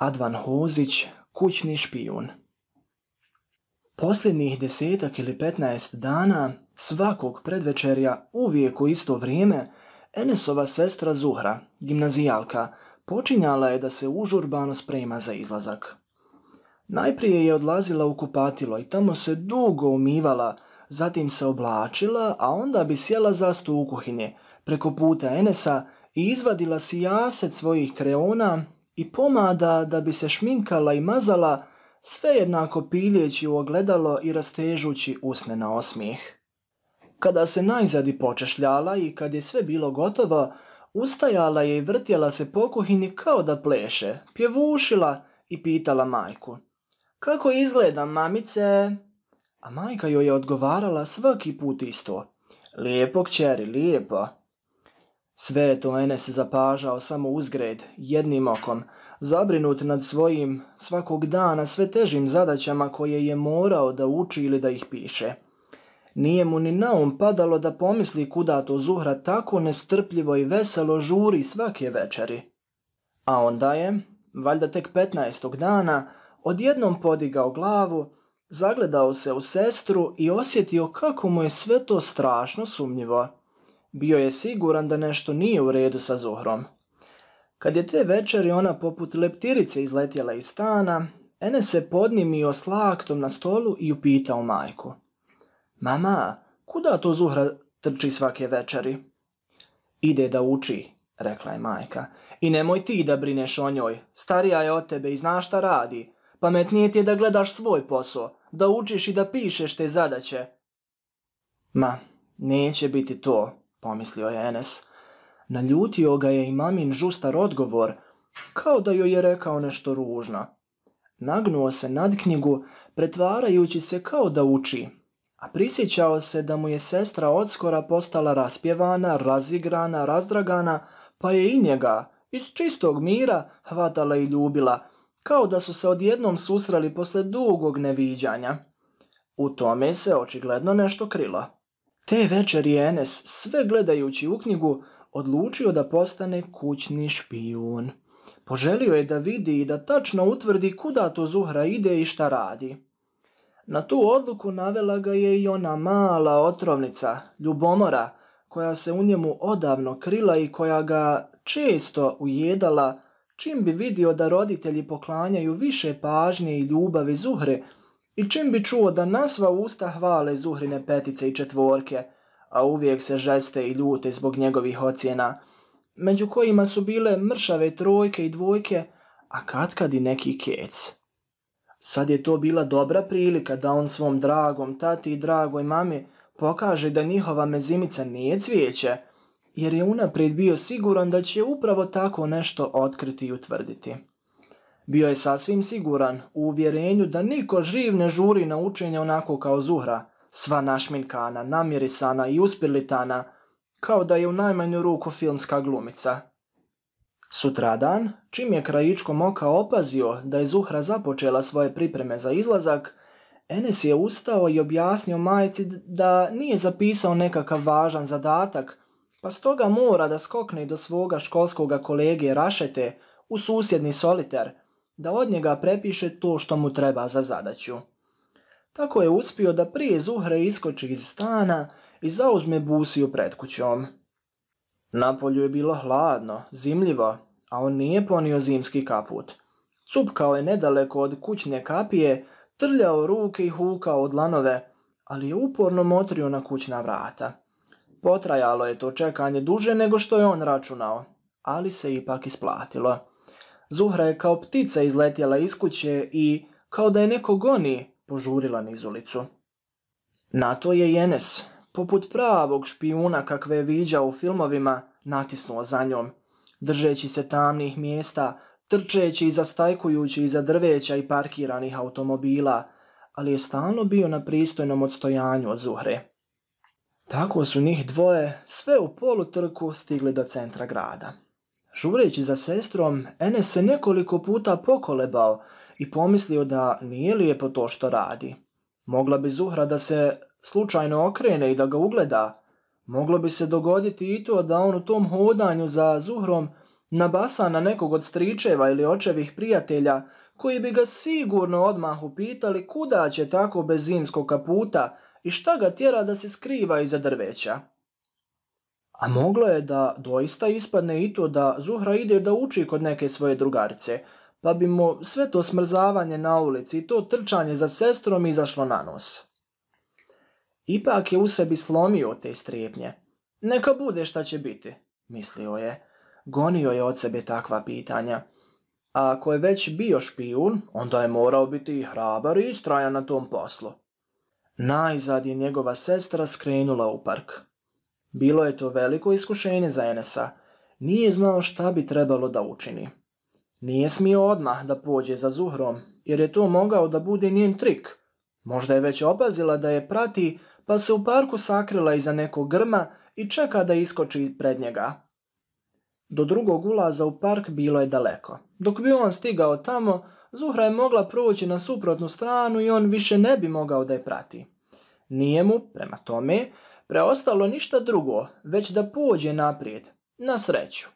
Advan Hozić, kućni špijun. Posljednjih desetak ili petnaest dana, svakog predvečerja, uvijek u isto vrijeme, Enesova sestra Zuhra, gimnazijalka, počinjala je da se užurbano sprema za izlazak. Najprije je odlazila u kupatilo i tamo se dugo umivala, zatim se oblačila, a onda bi sjela zastu u kuhinje, preko puta Enesa i izvadila si jaset svojih kreona i pomada da bi se šminkala i mazala, sve jednako piljeći u ogledalo i rastežući usne na osmijeh. Kada se najzadi počešljala i kad je sve bilo gotovo, ustajala je i vrtjela se po kuhini kao da pleše, pjevušila i pitala majku. Kako izgleda, mamice? A majka joj je odgovarala svaki put isto. Lijepo, kćeri, lijepo. Sve to se zapažao samo uzgred, jednim okom, zabrinut nad svojim svakog dana sve težim zadaćama koje je morao da uči ili da ih piše. Nije mu ni naum padalo da pomisli kuda to Zuhra tako nestrpljivo i veselo žuri svake večeri. A onda je, valjda tek 15. dana, odjednom podigao glavu, zagledao se u sestru i osjetio kako mu je sve to strašno sumnjivo. Bio je siguran da nešto nije u redu sa zuhrom. Kad je te večeri ona poput leptirice izletjela iz stana, Enes se podnimio s laktom na stolu i upitao majku. Mama, kuda to Zuhra trči svake večeri? Ide da uči, rekla je majka. I nemoj ti da brineš o njoj. Starija je od tebe i zna šta radi. Pametnije ti je da gledaš svoj posao, da učiš i da pišeš te zadaće. Ma, neće biti to, pomislio je Enes. Naljutio ga je i mamin žustar odgovor, kao da joj je rekao nešto ružno. Nagnuo se nad knjigu, pretvarajući se kao da uči, a prisjećao se da mu je sestra odskora postala raspjevana, razigrana, razdragana, pa je i njega, iz čistog mira, hvatala i ljubila, kao da su se odjednom susreli posle dugog neviđanja. U tome se očigledno nešto krilo. Te večeri je Enes, sve gledajući u knjigu, odlučio da postane kućni špijun. Poželio je da vidi i da tačno utvrdi kuda to Zuhra ide i šta radi. Na tu odluku navela ga je i ona mala otrovnica, ljubomora, koja se u njemu odavno krila i koja ga često ujedala čim bi vidio da roditelji poklanjaju više pažnje i ljubavi Zuhre i čim bi čuo da sva usta hvale Zuhrine petice i četvorke, a uvijek se žeste i ljute zbog njegovih ocjena, među kojima su bile mršave trojke i dvojke, a katkad i neki kec. Sad je to bila dobra prilika da on svom dragom tati i dragoj mami pokaže da njihova mezimica nije cvijeće, jer je unaprijed bio siguran da će upravo tako nešto otkriti i utvrditi. Bio je sasvim siguran u uvjerenju da niko živ ne žuri na učenje onako kao Zuhra, sva našminkana, namirisana i uspirlitana, kao da je u najmanju ruku filmska glumica. Sutradan, čim je krajičkom oka opazio da je Zuhra započela svoje pripreme za izlazak, Enes je ustao i objasnio majici da nije zapisao nekakav važan zadatak, pa stoga mora da skokne do svoga školskoga kolege Rašete u susjedni soliter – da od njega prepiše to što mu treba za zadaću. Tako je uspio da prije Zuhre iskoči iz stana i zauzme busiju pred kućom. Napolju je bilo hladno, zimljivo, a on nije ponio zimski kaput. Cupkao je nedaleko od kućne kapije, trljao ruke i hukao od lanove, ali je uporno motrio na kućna vrata. Potrajalo je to čekanje duže nego što je on računao, ali se ipak isplatilo. Zuhra je kao ptica izletjela iz kuće i, kao da je neko goni, požurila niz ulicu. Na to je Jenes, poput pravog špijuna kakve je viđao u filmovima, natisnuo za njom, držeći se tamnih mjesta, trčeći i zastajkujući iza drveća i parkiranih automobila, ali je stalno bio na pristojnom odstojanju od Zuhre. Tako su njih dvoje sve u polutrku stigli do centra grada. Žureći za sestrom, Enes se nekoliko puta pokolebao i pomislio da nije lijepo to što radi. Mogla bi Zuhra da se slučajno okrene i da ga ugleda. Moglo bi se dogoditi i to da on u tom hodanju za Zuhrom nabasa na nekog od stričeva ili očevih prijatelja koji bi ga sigurno odmah upitali kuda će tako bez zimskog kaputa i šta ga tjera da se skriva iza drveća. A moglo je da doista ispadne i to da Zuhra ide da uči kod neke svoje drugarice, pa bi mu sve to smrzavanje na ulici i to trčanje za sestrom izašlo na nos. Ipak je u sebi slomio te strepnje. Neka bude šta će biti, mislio je. Gonio je od sebe takva pitanja. A ako je već bio špijun, onda je morao biti i hrabar i istrajan na tom poslu. Najzad je njegova sestra skrenula u park. Bilo je to veliko iskušenje za Enesa. Nije znao šta bi trebalo da učini. Nije smio odmah da pođe za Zuhrom, jer je to mogao da bude njen trik. Možda je već obazila da je prati, pa se u parku sakrila iza nekog grma i čeka da iskoči pred njega. Do drugog ulaza u park bilo je daleko. Dok bi on stigao tamo, Zuhra je mogla proći na suprotnu stranu i on više ne bi mogao da je prati. Nije mu, prema tome, preostalo ništa drugo, već da pođe naprijed, na sreću.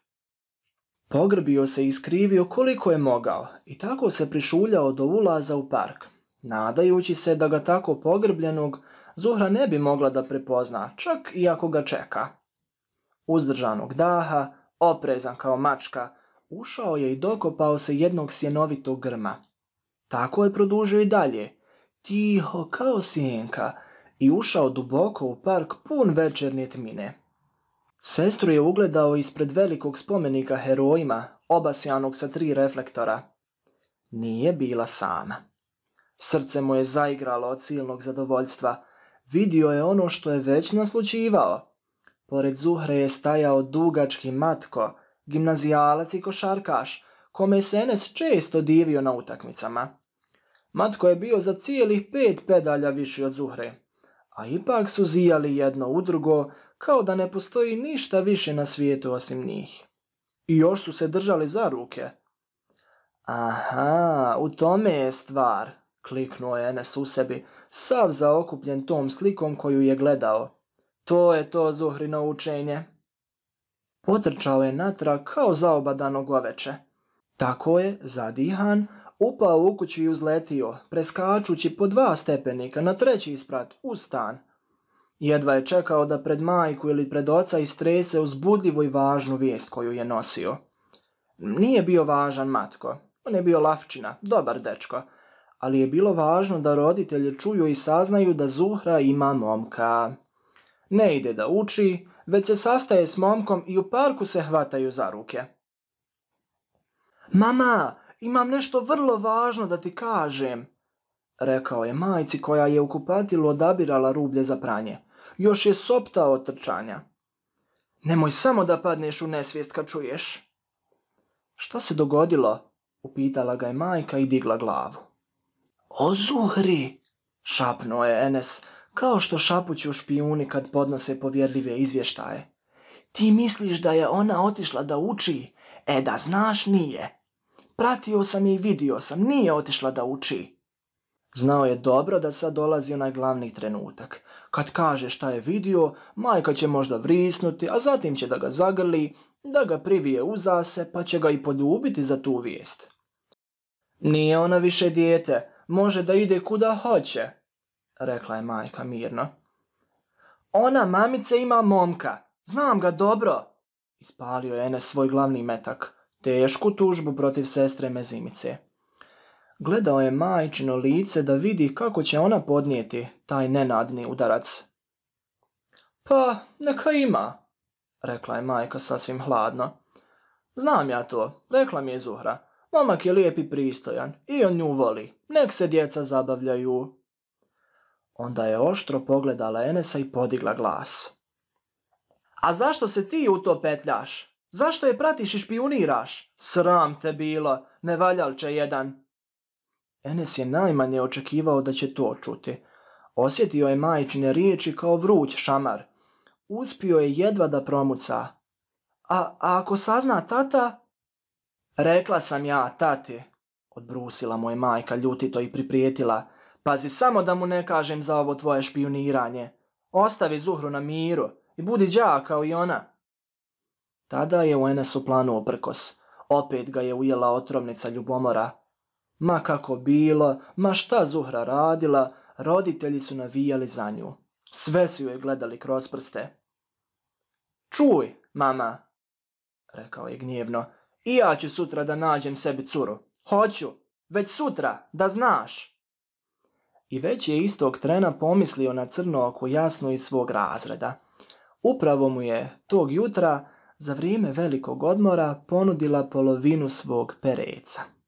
Pogrbio se i skrivio koliko je mogao i tako se prišuljao do ulaza u park, nadajući se da ga tako pogrbljenog Zuhra ne bi mogla da prepozna, čak i ako ga čeka. Uzdržanog daha, oprezan kao mačka, ušao je i dokopao se jednog sjenovitog grma. Tako je produžio i dalje, tiho kao sjenka, i ušao duboko u park pun večernje tmine. Sestru je ugledao ispred velikog spomenika herojima, obasjanog sa tri reflektora. Nije bila sama. Srce mu je zaigralo od silnog zadovoljstva. Vidio je ono što je već naslučivao. Pored Zuhre je stajao dugački matko, gimnazijalac i košarkaš, kome se Enes često divio na utakmicama. Matko je bio za cijelih pet pedalja viši od Zuhre a ipak su zijali jedno u drugo, kao da ne postoji ništa više na svijetu osim njih. I još su se držali za ruke. Aha, u tome je stvar, kliknuo je Enes u sebi, sav zaokupljen tom slikom koju je gledao. To je to Zuhrino učenje. Potrčao je natrag kao zaobadano goveče. Tako je, zadihan, upao u kuću i uzletio, preskačući po dva stepenika na treći isprat, u stan. Jedva je čekao da pred majku ili pred oca istrese uzbudljivu i važnu vijest koju je nosio. Nije bio važan matko, on je bio lafčina, dobar dečko, ali je bilo važno da roditelje čuju i saznaju da Zuhra ima momka. Ne ide da uči, već se sastaje s momkom i u parku se hvataju za ruke. Mama, imam nešto vrlo važno da ti kažem, rekao je majci koja je u kupatilu odabirala rublje za pranje. Još je soptao od trčanja. Nemoj samo da padneš u nesvijest kad čuješ. Što se dogodilo? Upitala ga je majka i digla glavu. O šapnuo je Enes, kao što šapuću špijuni kad podnose povjerljive izvještaje. Ti misliš da je ona otišla da uči? E da znaš nije. Pratio sam i vidio sam, nije otišla da uči. Znao je dobro da sad dolazi onaj glavni trenutak. Kad kaže šta je vidio, majka će možda vrisnuti, a zatim će da ga zagrli, da ga privije uzase, pa će ga i podubiti za tu vijest. Nije ona više dijete, može da ide kuda hoće, rekla je majka mirno. Ona mamice ima momka, znam ga dobro, ispalio je ene svoj glavni metak tešku tužbu protiv sestre Mezimice. Gledao je majčino lice da vidi kako će ona podnijeti taj nenadni udarac. Pa, neka ima, rekla je majka sasvim hladno. Znam ja to, rekla mi je Zuhra. Momak je lijep i pristojan i on nju voli. Nek se djeca zabavljaju. Onda je oštro pogledala Enesa i podigla glas. A zašto se ti u to petljaš? Zašto je pratiš i špijuniraš? Sram te bilo, ne će jedan. Enes je najmanje očekivao da će to čuti. Osjetio je majčine riječi kao vruć šamar. Uspio je jedva da promuca. A, ako sazna tata? Rekla sam ja, tati, odbrusila mu je majka ljutito i priprijetila. Pazi samo da mu ne kažem za ovo tvoje špioniranje. Ostavi Zuhru na miru i budi đa kao i ona. Tada je u Enesu planuo prkos. Opet ga je ujela otrovnica ljubomora. Ma kako bilo, ma šta Zuhra radila, roditelji su navijali za nju. Sve su joj gledali kroz prste. Čuj, mama, rekao je gnjevno, i ja ću sutra da nađem sebi curu. Hoću, već sutra, da znaš. I već je istog trena pomislio na crno oko jasno iz svog razreda. Upravo mu je tog jutra za vrijeme velikog odmora ponudila polovinu svog pereca.